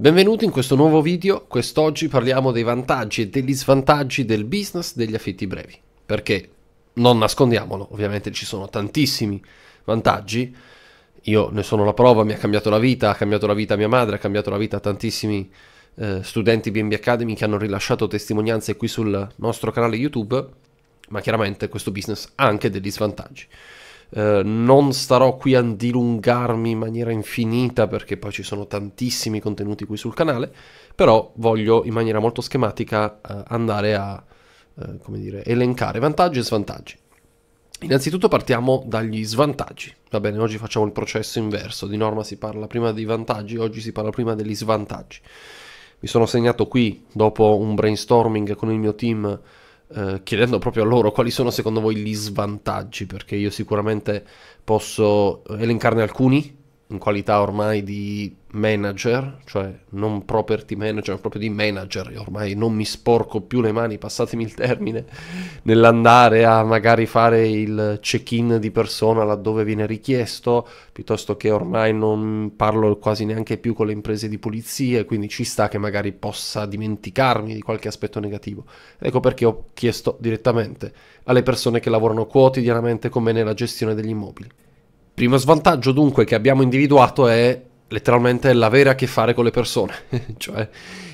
Benvenuti in questo nuovo video, quest'oggi parliamo dei vantaggi e degli svantaggi del business degli affitti brevi, perché non nascondiamolo, ovviamente ci sono tantissimi vantaggi, io ne sono la prova, mi ha cambiato la vita, ha cambiato la vita mia madre, ha cambiato la vita tantissimi eh, studenti BNB Academy che hanno rilasciato testimonianze qui sul nostro canale YouTube, ma chiaramente questo business ha anche degli svantaggi. Eh, non starò qui a dilungarmi in maniera infinita perché poi ci sono tantissimi contenuti qui sul canale, però voglio in maniera molto schematica eh, andare a eh, come dire, elencare vantaggi e svantaggi. Innanzitutto partiamo dagli svantaggi. Va bene, oggi facciamo il processo inverso. Di norma si parla prima dei vantaggi, oggi si parla prima degli svantaggi. Mi sono segnato qui, dopo un brainstorming con il mio team, eh, chiedendo proprio a loro quali sono secondo voi gli svantaggi, perché io sicuramente posso elencarne alcuni in qualità ormai di manager, cioè non property manager, ma proprio di manager, Io ormai non mi sporco più le mani, passatemi il termine, nell'andare a magari fare il check-in di persona laddove viene richiesto, piuttosto che ormai non parlo quasi neanche più con le imprese di pulizia, quindi ci sta che magari possa dimenticarmi di qualche aspetto negativo. Ecco perché ho chiesto direttamente alle persone che lavorano quotidianamente con me nella gestione degli immobili. Primo svantaggio dunque che abbiamo individuato è letteralmente l'avere a che fare con le persone, cioè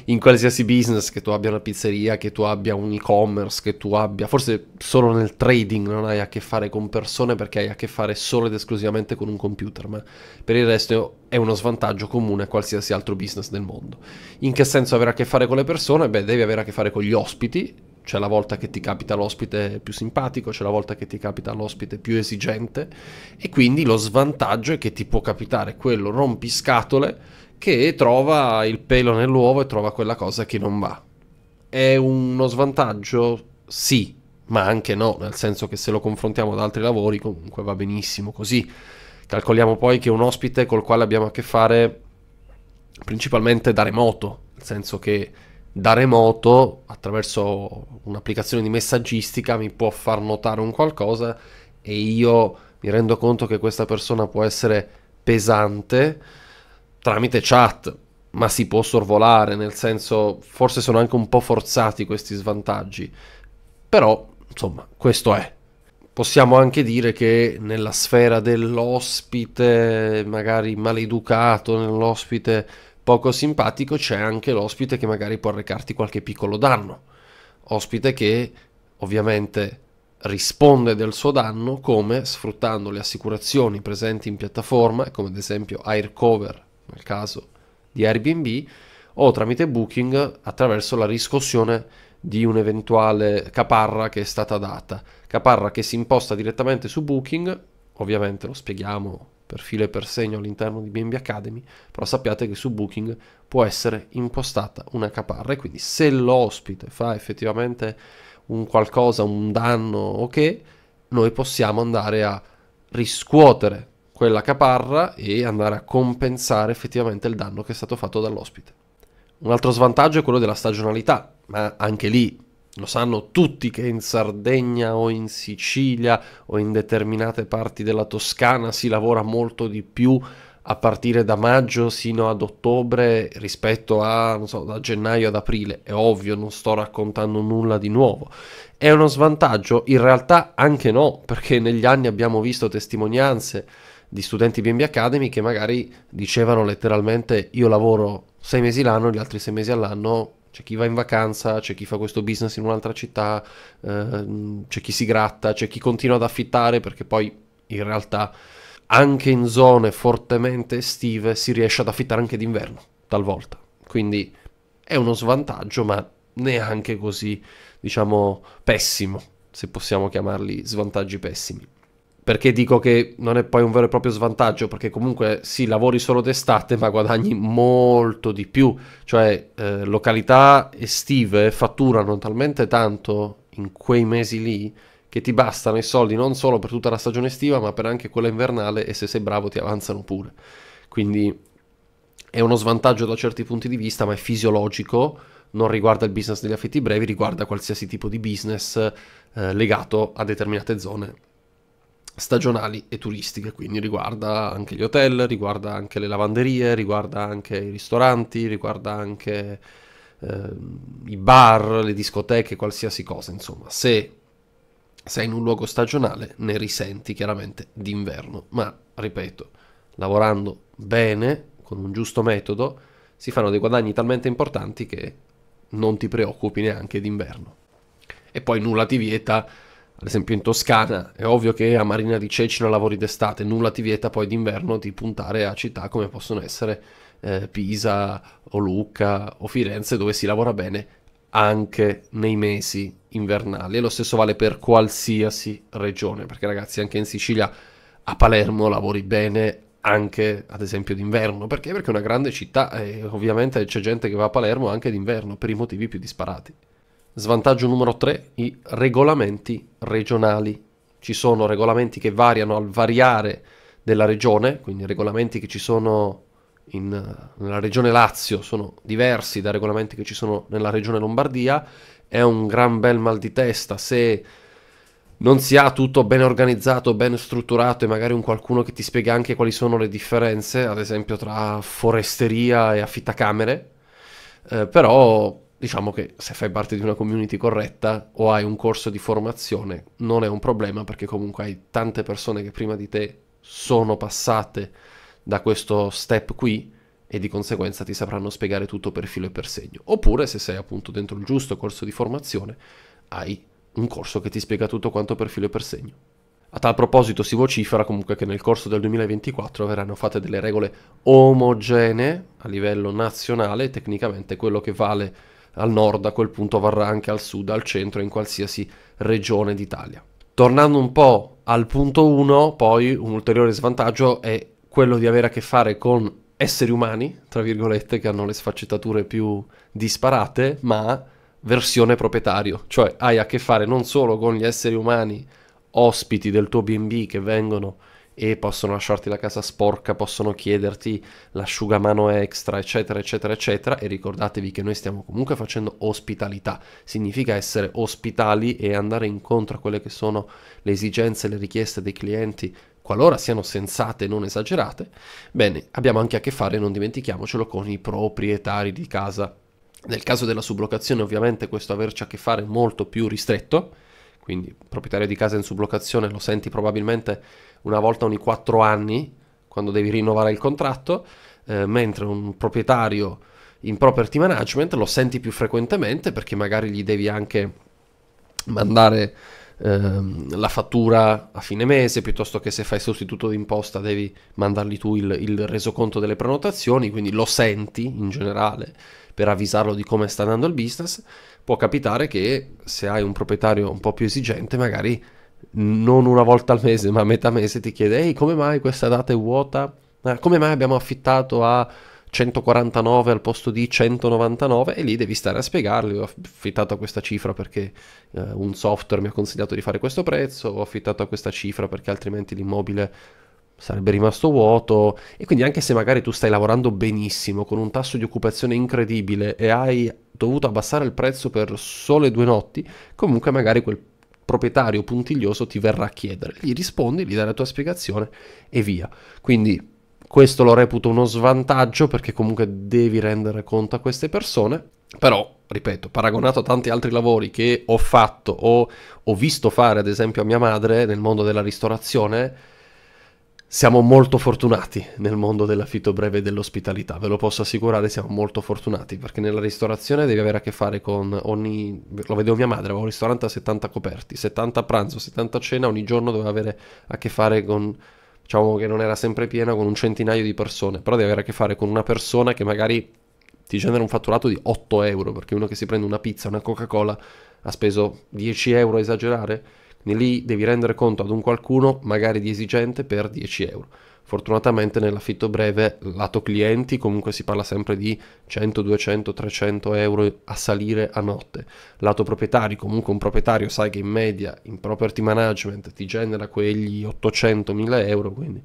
in qualsiasi business, che tu abbia una pizzeria, che tu abbia un e-commerce, che tu abbia, forse solo nel trading non hai a che fare con persone perché hai a che fare solo ed esclusivamente con un computer, ma per il resto è uno svantaggio comune a qualsiasi altro business del mondo. In che senso avere a che fare con le persone? Beh, devi avere a che fare con gli ospiti c'è la volta che ti capita l'ospite più simpatico, c'è la volta che ti capita l'ospite più esigente e quindi lo svantaggio è che ti può capitare quello rompiscatole che trova il pelo nell'uovo e trova quella cosa che non va. È uno svantaggio? Sì, ma anche no, nel senso che se lo confrontiamo ad altri lavori comunque va benissimo così. Calcoliamo poi che un ospite col quale abbiamo a che fare principalmente da remoto, nel senso che da remoto attraverso un'applicazione di messaggistica mi può far notare un qualcosa e io mi rendo conto che questa persona può essere pesante tramite chat, ma si può sorvolare, nel senso forse sono anche un po' forzati questi svantaggi, però insomma questo è. Possiamo anche dire che nella sfera dell'ospite magari maleducato, nell'ospite Poco simpatico c'è anche l'ospite che magari può recarti qualche piccolo danno, ospite che ovviamente risponde del suo danno come sfruttando le assicurazioni presenti in piattaforma, come ad esempio Aircover nel caso di Airbnb, o tramite Booking attraverso la riscossione di un'eventuale caparra che è stata data. Caparra che si imposta direttamente su Booking, ovviamente lo spieghiamo per filo e per segno all'interno di BNB Academy, però sappiate che su Booking può essere impostata una caparra e quindi se l'ospite fa effettivamente un qualcosa, un danno o che, noi possiamo andare a riscuotere quella caparra e andare a compensare effettivamente il danno che è stato fatto dall'ospite. Un altro svantaggio è quello della stagionalità, ma anche lì lo sanno tutti che in Sardegna o in Sicilia o in determinate parti della Toscana si lavora molto di più a partire da maggio sino ad ottobre rispetto a non so, da gennaio ad aprile. È ovvio, non sto raccontando nulla di nuovo. È uno svantaggio? In realtà anche no, perché negli anni abbiamo visto testimonianze di studenti BNB Academy che magari dicevano letteralmente io lavoro sei mesi l'anno, gli altri sei mesi all'anno c'è chi va in vacanza, c'è chi fa questo business in un'altra città, ehm, c'è chi si gratta, c'è chi continua ad affittare perché poi in realtà anche in zone fortemente estive si riesce ad affittare anche d'inverno, talvolta. Quindi è uno svantaggio, ma neanche così, diciamo, pessimo, se possiamo chiamarli svantaggi pessimi perché dico che non è poi un vero e proprio svantaggio, perché comunque sì, lavori solo d'estate, ma guadagni molto di più, cioè eh, località estive fatturano talmente tanto in quei mesi lì che ti bastano i soldi non solo per tutta la stagione estiva, ma per anche quella invernale e se sei bravo ti avanzano pure. Quindi è uno svantaggio da certi punti di vista, ma è fisiologico, non riguarda il business degli affitti brevi, riguarda qualsiasi tipo di business eh, legato a determinate zone stagionali e turistiche, quindi riguarda anche gli hotel, riguarda anche le lavanderie, riguarda anche i ristoranti, riguarda anche eh, i bar, le discoteche, qualsiasi cosa, insomma, se sei in un luogo stagionale ne risenti chiaramente d'inverno, ma ripeto, lavorando bene, con un giusto metodo, si fanno dei guadagni talmente importanti che non ti preoccupi neanche d'inverno. E poi nulla ti vieta ad esempio in Toscana è ovvio che a Marina di Cecina lavori d'estate, nulla ti vieta poi d'inverno di puntare a città come possono essere eh, Pisa o Lucca o Firenze dove si lavora bene anche nei mesi invernali e lo stesso vale per qualsiasi regione perché ragazzi anche in Sicilia a Palermo lavori bene anche ad esempio d'inverno perché perché è una grande città e ovviamente c'è gente che va a Palermo anche d'inverno per i motivi più disparati Svantaggio numero 3, i regolamenti regionali. Ci sono regolamenti che variano al variare della regione, quindi regolamenti che ci sono in, nella regione Lazio sono diversi da regolamenti che ci sono nella regione Lombardia. È un gran bel mal di testa se non si ha tutto ben organizzato, ben strutturato e magari un qualcuno che ti spiega anche quali sono le differenze, ad esempio tra foresteria e affittacamere. Eh, però diciamo che se fai parte di una community corretta o hai un corso di formazione non è un problema perché comunque hai tante persone che prima di te sono passate da questo step qui e di conseguenza ti sapranno spiegare tutto per filo e per segno. Oppure se sei appunto dentro il giusto corso di formazione hai un corso che ti spiega tutto quanto per filo e per segno. A tal proposito si vocifera comunque che nel corso del 2024 verranno fatte delle regole omogenee a livello nazionale, tecnicamente quello che vale al nord a quel punto varrà anche al sud, al centro, in qualsiasi regione d'Italia. Tornando un po' al punto 1, poi un ulteriore svantaggio è quello di avere a che fare con esseri umani, tra virgolette, che hanno le sfaccettature più disparate, ma versione proprietario, cioè hai a che fare non solo con gli esseri umani ospiti del tuo BB che vengono e possono lasciarti la casa sporca, possono chiederti l'asciugamano extra, eccetera, eccetera, eccetera. E ricordatevi che noi stiamo comunque facendo ospitalità, significa essere ospitali e andare incontro a quelle che sono le esigenze, le richieste dei clienti, qualora siano sensate e non esagerate. Bene, abbiamo anche a che fare, non dimentichiamocelo, con i proprietari di casa. Nel caso della sublocazione, ovviamente, questo averci a che fare è molto più ristretto quindi proprietario di casa in sublocazione lo senti probabilmente una volta ogni quattro anni quando devi rinnovare il contratto, eh, mentre un proprietario in property management lo senti più frequentemente perché magari gli devi anche mandare ehm, la fattura a fine mese piuttosto che se fai sostituto d'imposta devi mandargli tu il, il resoconto delle prenotazioni, quindi lo senti in generale per avvisarlo di come sta andando il business. Può capitare che se hai un proprietario un po' più esigente magari non una volta al mese, ma a metà mese ti chiede, ehi, come mai questa data è vuota? Eh, come mai abbiamo affittato a 149 al posto di 199 e lì devi stare a spiegargli: ho affittato a questa cifra perché eh, un software mi ha consigliato di fare questo prezzo, ho affittato a questa cifra perché altrimenti l'immobile sarebbe rimasto vuoto e quindi anche se magari tu stai lavorando benissimo con un tasso di occupazione incredibile e hai dovuto abbassare il prezzo per sole due notti, comunque magari quel prezzo proprietario puntiglioso ti verrà a chiedere. Gli rispondi, gli dai la tua spiegazione e via. Quindi questo lo reputo uno svantaggio perché comunque devi rendere conto a queste persone, però ripeto, paragonato a tanti altri lavori che ho fatto o ho visto fare ad esempio a mia madre nel mondo della ristorazione, siamo molto fortunati nel mondo dell'affitto breve e dell'ospitalità, ve lo posso assicurare, siamo molto fortunati perché nella ristorazione devi avere a che fare con ogni... lo vedevo mia madre, avevo un ristorante a 70 coperti, 70 a pranzo, 70 a cena, ogni giorno doveva avere a che fare con, diciamo che non era sempre piena, con un centinaio di persone, però devi avere a che fare con una persona che magari ti genera un fatturato di 8 euro, perché uno che si prende una pizza, una Coca-Cola ha speso 10 euro a esagerare lì devi rendere conto ad un qualcuno, magari di esigente, per 10 euro. Fortunatamente nell'affitto breve, lato clienti, comunque si parla sempre di 100, 200, 300 euro a salire a notte. Lato proprietari, comunque un proprietario sai che in media in property management ti genera quegli 800, 800.000 euro, quindi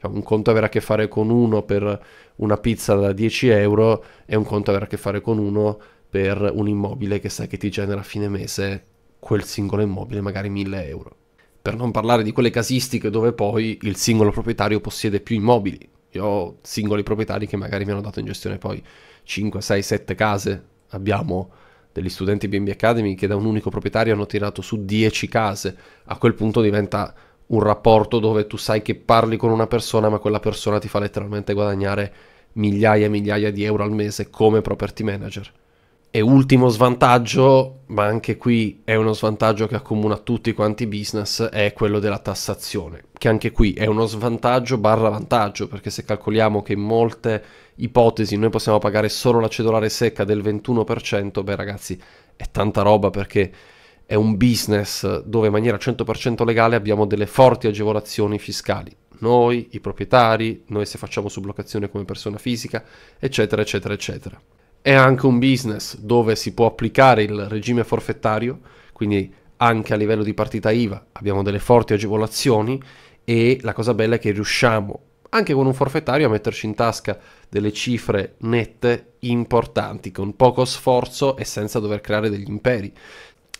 cioè, un conto avrà a che fare con uno per una pizza da 10 euro e un conto avrà a che fare con uno per un immobile che sai che ti genera a fine mese quel singolo immobile, magari 1000 euro. Per non parlare di quelle casistiche dove poi il singolo proprietario possiede più immobili. Io ho singoli proprietari che magari mi hanno dato in gestione poi 5, 6, 7 case. Abbiamo degli studenti BNB Academy che da un unico proprietario hanno tirato su 10 case. A quel punto diventa un rapporto dove tu sai che parli con una persona, ma quella persona ti fa letteralmente guadagnare migliaia e migliaia di euro al mese come property manager. E ultimo svantaggio, ma anche qui è uno svantaggio che accomuna tutti quanti i business, è quello della tassazione, che anche qui è uno svantaggio barra vantaggio, perché se calcoliamo che in molte ipotesi noi possiamo pagare solo la cedolare secca del 21%, beh ragazzi è tanta roba perché è un business dove in maniera 100% legale abbiamo delle forti agevolazioni fiscali. Noi, i proprietari, noi se facciamo sublocazione come persona fisica, eccetera, eccetera, eccetera è anche un business dove si può applicare il regime forfettario, quindi anche a livello di partita IVA abbiamo delle forti agevolazioni e la cosa bella è che riusciamo anche con un forfettario a metterci in tasca delle cifre nette importanti con poco sforzo e senza dover creare degli imperi.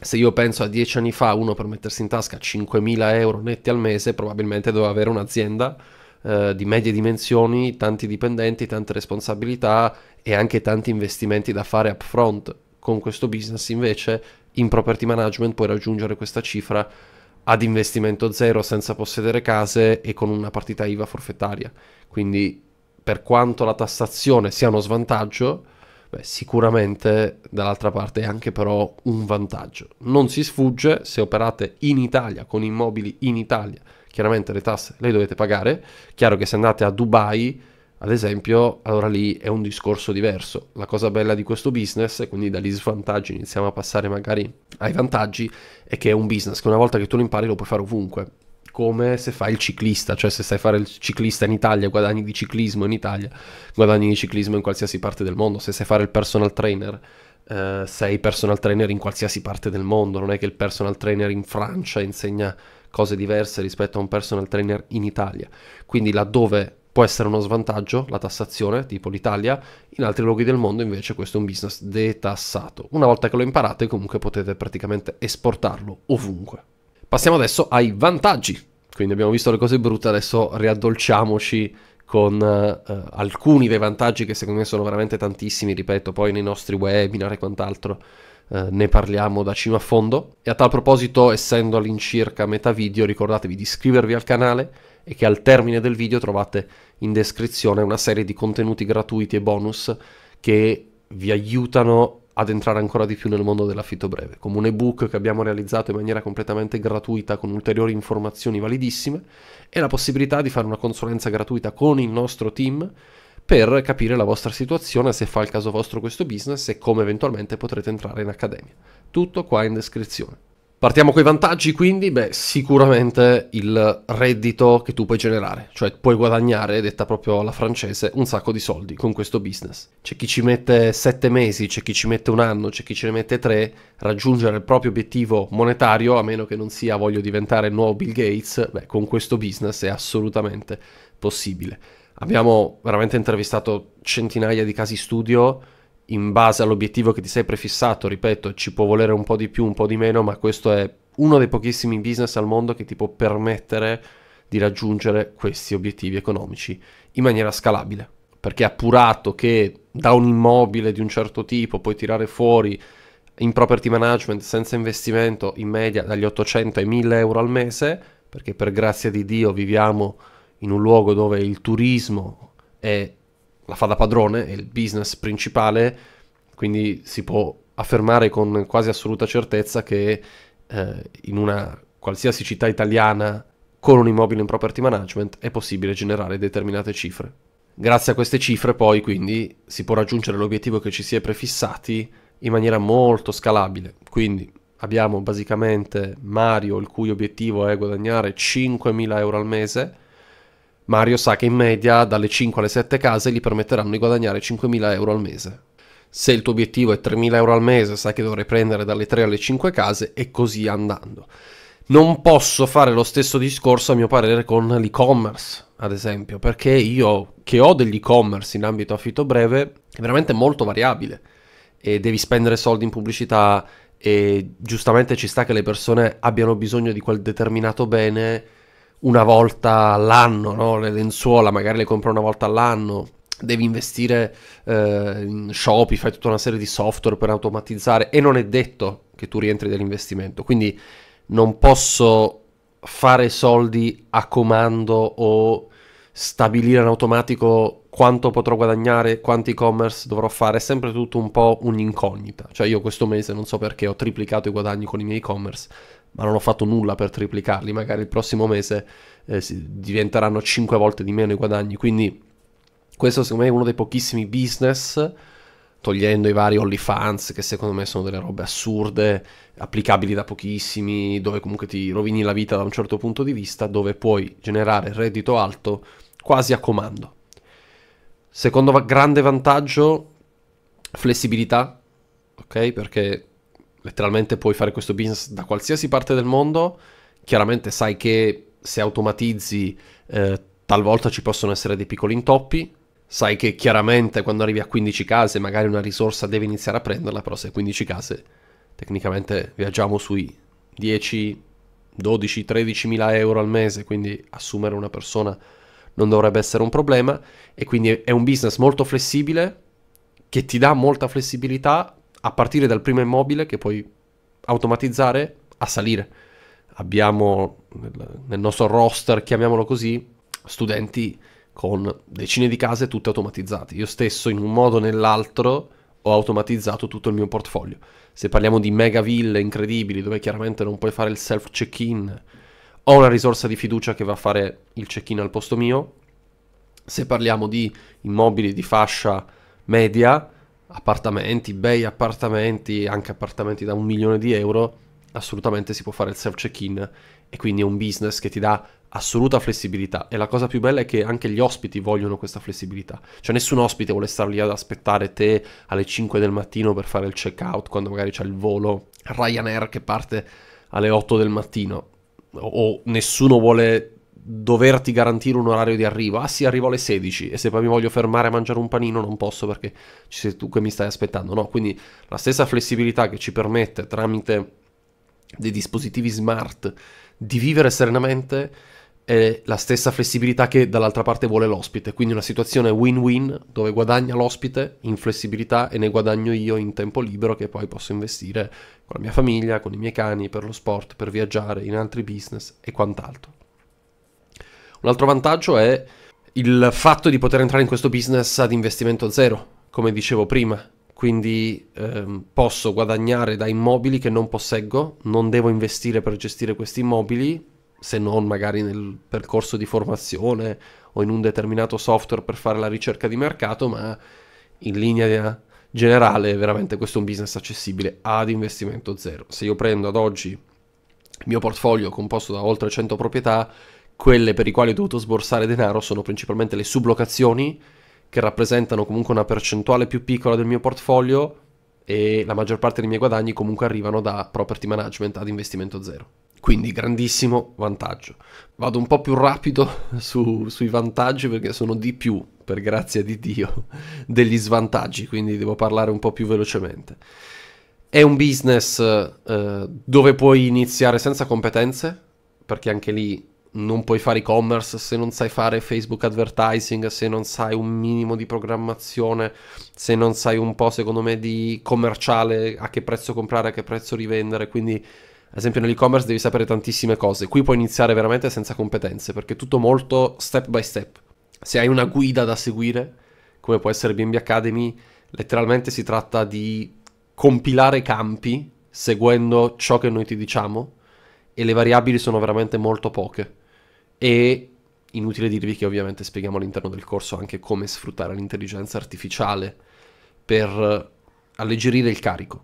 Se io penso a dieci anni fa uno per mettersi in tasca 5.000 euro netti al mese probabilmente doveva avere un'azienda eh, di medie dimensioni, tanti dipendenti, tante responsabilità e anche tanti investimenti da fare upfront. Con questo business invece in property management puoi raggiungere questa cifra ad investimento zero senza possedere case e con una partita IVA forfettaria. Quindi per quanto la tassazione sia uno svantaggio, beh, sicuramente dall'altra parte è anche però un vantaggio. Non si sfugge se operate in Italia, con immobili in Italia chiaramente le tasse le dovete pagare, chiaro che se andate a Dubai, ad esempio, allora lì è un discorso diverso. La cosa bella di questo business, e quindi dagli svantaggi iniziamo a passare magari ai vantaggi, è che è un business che una volta che tu lo impari lo puoi fare ovunque come se fai il ciclista, cioè se sai fare il ciclista in Italia, guadagni di ciclismo in Italia, guadagni di ciclismo in qualsiasi parte del mondo, se sai fare il personal trainer, eh, sei personal trainer in qualsiasi parte del mondo, non è che il personal trainer in Francia insegna cose diverse rispetto a un personal trainer in Italia. Quindi laddove può essere uno svantaggio la tassazione, tipo l'Italia, in altri luoghi del mondo invece questo è un business detassato. Una volta che lo imparate comunque potete praticamente esportarlo ovunque. Passiamo adesso ai vantaggi. Quindi abbiamo visto le cose brutte, adesso riaddolciamoci con eh, eh alcuni dei vantaggi che secondo me sono veramente tantissimi, ripeto, poi nei nostri webinar e quant'altro eh, ne parliamo da cima a fondo. E a tal proposito, essendo all'incirca metà video, ricordatevi di iscrivervi al canale e che al termine del video trovate in descrizione una serie di contenuti gratuiti e bonus che vi aiutano ad entrare ancora di più nel mondo dell'affitto breve, come un ebook che abbiamo realizzato in maniera completamente gratuita con ulteriori informazioni validissime e la possibilità di fare una consulenza gratuita con il nostro team per capire la vostra situazione, se fa il caso vostro questo business e come eventualmente potrete entrare in accademia. Tutto qua in descrizione. Partiamo con i vantaggi quindi, beh sicuramente il reddito che tu puoi generare, cioè puoi guadagnare, detta proprio alla francese, un sacco di soldi con questo business. C'è chi ci mette sette mesi, c'è chi ci mette un anno, c'è chi ce ne mette tre, raggiungere il proprio obiettivo monetario, a meno che non sia voglio diventare il nuovo Bill Gates, beh con questo business è assolutamente possibile. Abbiamo veramente intervistato centinaia di casi studio in base all'obiettivo che ti sei prefissato, ripeto, ci può volere un po' di più, un po' di meno, ma questo è uno dei pochissimi business al mondo che ti può permettere di raggiungere questi obiettivi economici in maniera scalabile, perché appurato che da un immobile di un certo tipo puoi tirare fuori in property management senza investimento in media dagli 800 ai 1000 euro al mese, perché per grazia di Dio viviamo in un luogo dove il turismo è la fa da padrone, è il business principale, quindi si può affermare con quasi assoluta certezza che eh, in una qualsiasi città italiana con un immobile in property management è possibile generare determinate cifre. Grazie a queste cifre poi quindi si può raggiungere l'obiettivo che ci si è prefissati in maniera molto scalabile. Quindi abbiamo basicamente Mario il cui obiettivo è guadagnare 5.000 euro al mese Mario sa che in media dalle 5 alle 7 case gli permetteranno di guadagnare 5.000 euro al mese. Se il tuo obiettivo è 3.000 euro al mese, sai che dovrai prendere dalle 3 alle 5 case e così andando. Non posso fare lo stesso discorso a mio parere con l'e-commerce, ad esempio, perché io che ho degli e-commerce in ambito affitto breve è veramente molto variabile e devi spendere soldi in pubblicità e giustamente ci sta che le persone abbiano bisogno di quel determinato bene una volta all'anno, no? le lenzuola magari le compro una volta all'anno, devi investire eh, in Shopify, tutta una serie di software per automatizzare e non è detto che tu rientri dall'investimento, quindi non posso fare soldi a comando o stabilire in automatico quanto potrò guadagnare, quanti e-commerce dovrò fare, è sempre tutto un po' un'incognita. Cioè io questo mese non so perché ho triplicato i guadagni con i miei e-commerce, ma non ho fatto nulla per triplicarli, magari il prossimo mese eh, diventeranno 5 volte di meno i guadagni, quindi questo secondo me è uno dei pochissimi business, togliendo i vari OnlyFans, che secondo me sono delle robe assurde, applicabili da pochissimi, dove comunque ti rovini la vita da un certo punto di vista, dove puoi generare reddito alto quasi a comando. Secondo grande vantaggio, flessibilità, ok? Perché letteralmente puoi fare questo business da qualsiasi parte del mondo, chiaramente sai che se automatizzi eh, talvolta ci possono essere dei piccoli intoppi, sai che chiaramente quando arrivi a 15 case magari una risorsa deve iniziare a prenderla, però se 15 case tecnicamente viaggiamo sui 10, 12, 13 mila euro al mese, quindi assumere una persona non dovrebbe essere un problema e quindi è un business molto flessibile che ti dà molta flessibilità a partire dal primo immobile che puoi automatizzare a salire. Abbiamo nel nostro roster, chiamiamolo così, studenti con decine di case tutte automatizzate. Io stesso in un modo o nell'altro ho automatizzato tutto il mio portfolio. Se parliamo di mega ville incredibili dove chiaramente non puoi fare il self check-in, ho una risorsa di fiducia che va a fare il check-in al posto mio. Se parliamo di immobili di fascia media, appartamenti, bei appartamenti, anche appartamenti da un milione di euro, assolutamente si può fare il self check-in e quindi è un business che ti dà assoluta flessibilità e la cosa più bella è che anche gli ospiti vogliono questa flessibilità, cioè nessun ospite vuole stare lì ad aspettare te alle 5 del mattino per fare il check out quando magari c'è il volo Ryanair che parte alle 8 del mattino o nessuno vuole doverti garantire un orario di arrivo. Ah sì, arrivo alle 16 e se poi mi voglio fermare a mangiare un panino non posso perché ci sei tu che mi stai aspettando. No, quindi la stessa flessibilità che ci permette tramite dei dispositivi smart di vivere serenamente è la stessa flessibilità che dall'altra parte vuole l'ospite. Quindi una situazione win-win dove guadagna l'ospite in flessibilità e ne guadagno io in tempo libero che poi posso investire con la mia famiglia, con i miei cani, per lo sport, per viaggiare, in altri business e quant'altro. Un altro vantaggio è il fatto di poter entrare in questo business ad investimento zero, come dicevo prima. Quindi ehm, posso guadagnare da immobili che non posseggo, non devo investire per gestire questi immobili, se non magari nel percorso di formazione o in un determinato software per fare la ricerca di mercato, ma in linea generale veramente questo è un business accessibile ad investimento zero. Se io prendo ad oggi il mio portfolio composto da oltre 100 proprietà, quelle per i quali ho dovuto sborsare denaro sono principalmente le sublocazioni, che rappresentano comunque una percentuale più piccola del mio portfolio e la maggior parte dei miei guadagni comunque arrivano da property management ad investimento zero. Quindi grandissimo vantaggio. Vado un po' più rapido su, sui vantaggi perché sono di più, per grazia di Dio, degli svantaggi, quindi devo parlare un po' più velocemente. È un business eh, dove puoi iniziare senza competenze, perché anche lì non puoi fare e-commerce se non sai fare Facebook advertising, se non sai un minimo di programmazione, se non sai un po', secondo me, di commerciale, a che prezzo comprare, a che prezzo rivendere. Quindi, ad esempio, nell'e-commerce devi sapere tantissime cose. Qui puoi iniziare veramente senza competenze, perché è tutto molto step by step. Se hai una guida da seguire, come può essere BNB Academy, letteralmente si tratta di compilare campi seguendo ciò che noi ti diciamo e le variabili sono veramente molto poche e inutile dirvi che ovviamente spieghiamo all'interno del corso anche come sfruttare l'intelligenza artificiale per alleggerire il carico.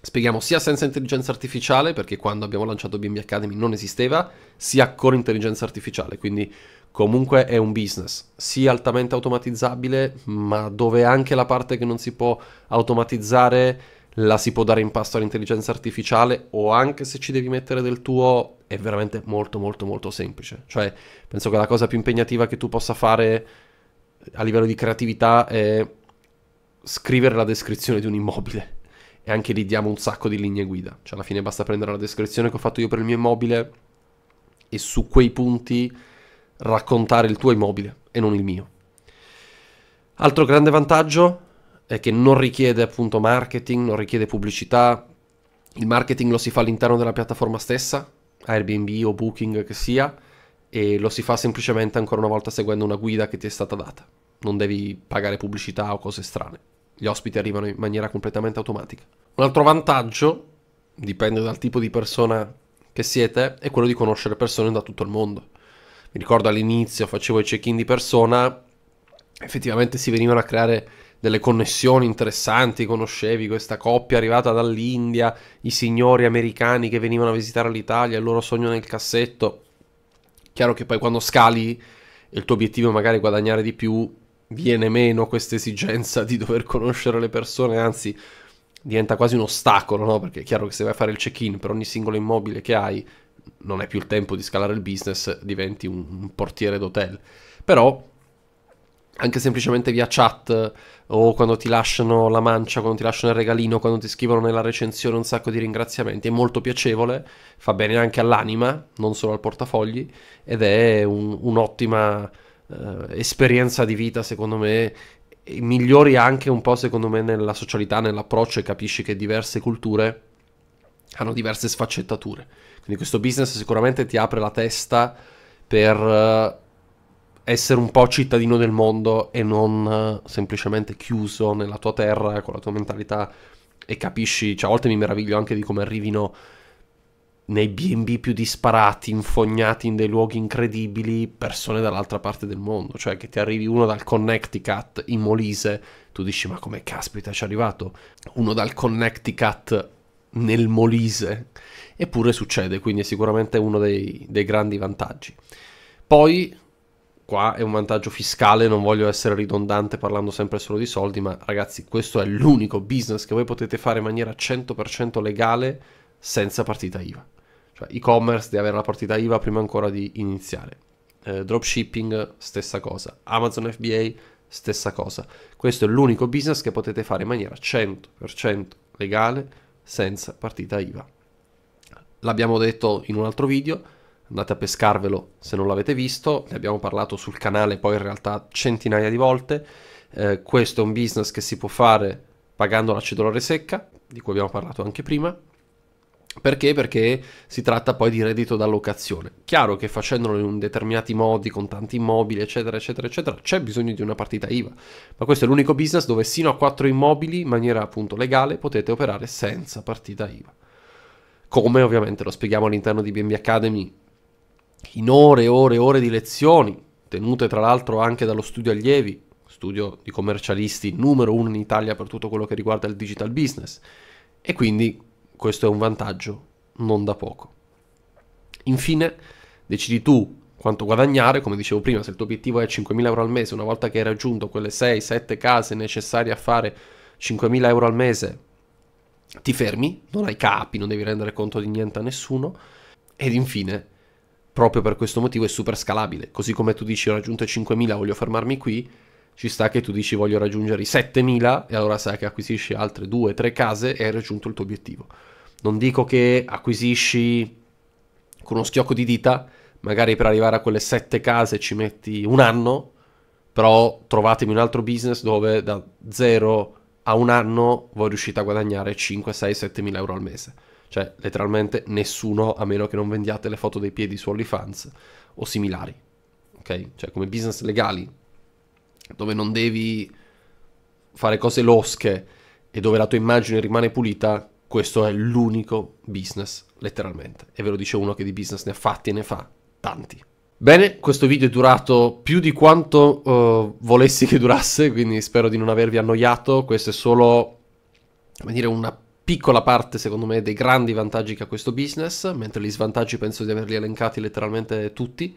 Spieghiamo sia senza intelligenza artificiale, perché quando abbiamo lanciato BMB Academy non esisteva, sia con intelligenza artificiale, quindi comunque è un business, sia altamente automatizzabile, ma dove anche la parte che non si può automatizzare la si può dare in pasto all'intelligenza artificiale o anche se ci devi mettere del tuo è veramente molto molto molto semplice. Cioè, penso che la cosa più impegnativa che tu possa fare eh, a livello di creatività è scrivere la descrizione di un immobile. E anche lì diamo un sacco di linee guida. Cioè, alla fine basta prendere la descrizione che ho fatto io per il mio immobile e su quei punti raccontare il tuo immobile e non il mio. Altro grande vantaggio eh, che non richiede appunto marketing, non richiede pubblicità, il marketing lo si fa all'interno della piattaforma stessa, Airbnb o Booking che sia, e lo si fa semplicemente ancora una volta seguendo una guida che ti è stata data. Non devi pagare pubblicità o cose strane. Gli ospiti arrivano in maniera completamente automatica. Un altro vantaggio, dipende dal tipo di persona che siete, è quello di conoscere persone da tutto il mondo. Mi ricordo all'inizio facevo i check-in di persona, effettivamente si venivano a creare delle connessioni interessanti, conoscevi questa coppia arrivata dall'India, i signori americani che venivano a visitare l'Italia, il loro sogno nel cassetto. Chiaro che poi quando scali il tuo obiettivo è magari guadagnare di più, viene meno questa esigenza di dover conoscere le persone, anzi diventa quasi un ostacolo, no? Perché è chiaro che se vai a fare il check-in per ogni singolo immobile che hai, non hai più il tempo di scalare il business, diventi un, un portiere d'hotel. Però anche semplicemente via chat eh, o quando ti lasciano la mancia, quando ti lasciano il regalino, quando ti scrivono nella recensione un sacco di ringraziamenti, è molto piacevole, fa bene anche all'anima, non solo al portafogli, ed è un, un'ottima eh, esperienza di vita secondo me, migliori anche un po' secondo me nella socialità, nell'approccio e capisci che diverse culture hanno diverse sfaccettature. Quindi questo business sicuramente ti apre la testa per eh, essere un po' cittadino del mondo e non eh, semplicemente chiuso nella tua terra con la tua mentalità e capisci, cioè a volte mi meraviglio anche di come arrivino nei B&B più disparati, infognati in dei luoghi incredibili, persone dall'altra parte del mondo, cioè che ti arrivi uno dal Connecticut in Molise, tu dici ma come caspita ci è arrivato uno dal Connecticut nel Molise, eppure succede, quindi è sicuramente uno dei, dei grandi vantaggi. Poi qua è un vantaggio fiscale, non voglio essere ridondante parlando sempre solo di soldi, ma ragazzi questo è l'unico business che voi potete fare in maniera 100% legale senza partita IVA. Cioè e-commerce deve avere la partita IVA prima ancora di iniziare. Eh, dropshipping, stessa cosa. Amazon FBA, stessa cosa. Questo è l'unico business che potete fare in maniera 100% legale senza partita IVA. L'abbiamo detto in un altro video andate a pescarvelo se non l'avete visto, ne abbiamo parlato sul canale poi in realtà centinaia di volte, eh, questo è un business che si può fare pagando la cedolare secca, di cui abbiamo parlato anche prima, perché? Perché si tratta poi di reddito da locazione. Chiaro che facendolo in determinati modi, con tanti immobili, eccetera, eccetera, eccetera, c'è bisogno di una partita IVA. Ma questo è l'unico business dove sino a 4 immobili, in maniera appunto legale, potete operare senza partita IVA. Come ovviamente lo spieghiamo all'interno di BNB Academy, in ore e ore e ore di lezioni, tenute tra l'altro anche dallo studio allievi, studio di commercialisti numero uno in Italia per tutto quello che riguarda il digital business. E quindi questo è un vantaggio non da poco. Infine, decidi tu quanto guadagnare, come dicevo prima, se il tuo obiettivo è 5.000 euro al mese, una volta che hai raggiunto quelle 6-7 case necessarie a fare 5.000 euro al mese, ti fermi, non hai capi, non devi rendere conto di niente a nessuno, ed infine proprio per questo motivo è super scalabile. Così come tu dici ho raggiunto i 5.000, voglio fermarmi qui, ci sta che tu dici voglio raggiungere i 7.000 e allora sai che acquisisci altre 2-3 case e hai raggiunto il tuo obiettivo. Non dico che acquisisci con uno schiocco di dita, magari per arrivare a quelle 7 case ci metti un anno, però trovatemi un altro business dove da 0 a un anno voi riuscite a guadagnare 5, 6, 7 mila euro al mese. Cioè, letteralmente nessuno, a meno che non vendiate le foto dei piedi su OnlyFans o similari. Ok? Cioè, come business legali, dove non devi fare cose losche e dove la tua immagine rimane pulita, questo è l'unico business, letteralmente. E ve lo dice uno che di business ne ha fatti e ne fa tanti. Bene, questo video è durato più di quanto uh, volessi che durasse, quindi spero di non avervi annoiato. Questo è solo, come dire, una piccola parte, secondo me, dei grandi vantaggi che ha questo business, mentre gli svantaggi penso di averli elencati letteralmente tutti.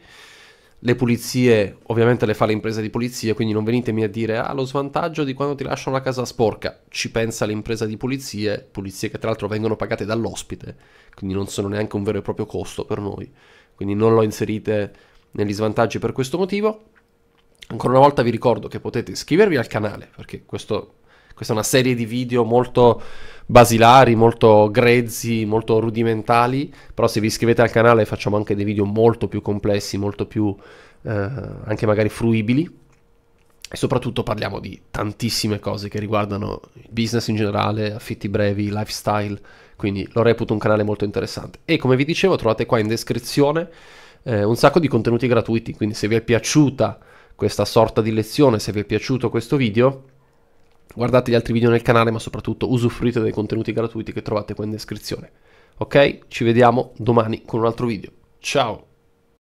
Le pulizie ovviamente le fa l'impresa di pulizia, quindi non venitemi a dire ah lo svantaggio di quando ti lasciano la casa sporca, ci pensa l'impresa di pulizie, pulizie che tra l'altro vengono pagate dall'ospite, quindi non sono neanche un vero e proprio costo per noi, quindi non lo inserite negli svantaggi per questo motivo. Ancora una volta vi ricordo che potete iscrivervi al canale, perché questo questa è una serie di video molto basilari, molto grezzi, molto rudimentali, però se vi iscrivete al canale facciamo anche dei video molto più complessi, molto più eh, anche magari fruibili e soprattutto parliamo di tantissime cose che riguardano il business in generale, affitti brevi, lifestyle, quindi lo reputo un canale molto interessante. E come vi dicevo trovate qua in descrizione eh, un sacco di contenuti gratuiti, quindi se vi è piaciuta questa sorta di lezione, se vi è piaciuto questo video, guardate gli altri video nel canale, ma soprattutto usufruite dei contenuti gratuiti che trovate qui in descrizione. Ok? Ci vediamo domani con un altro video. Ciao!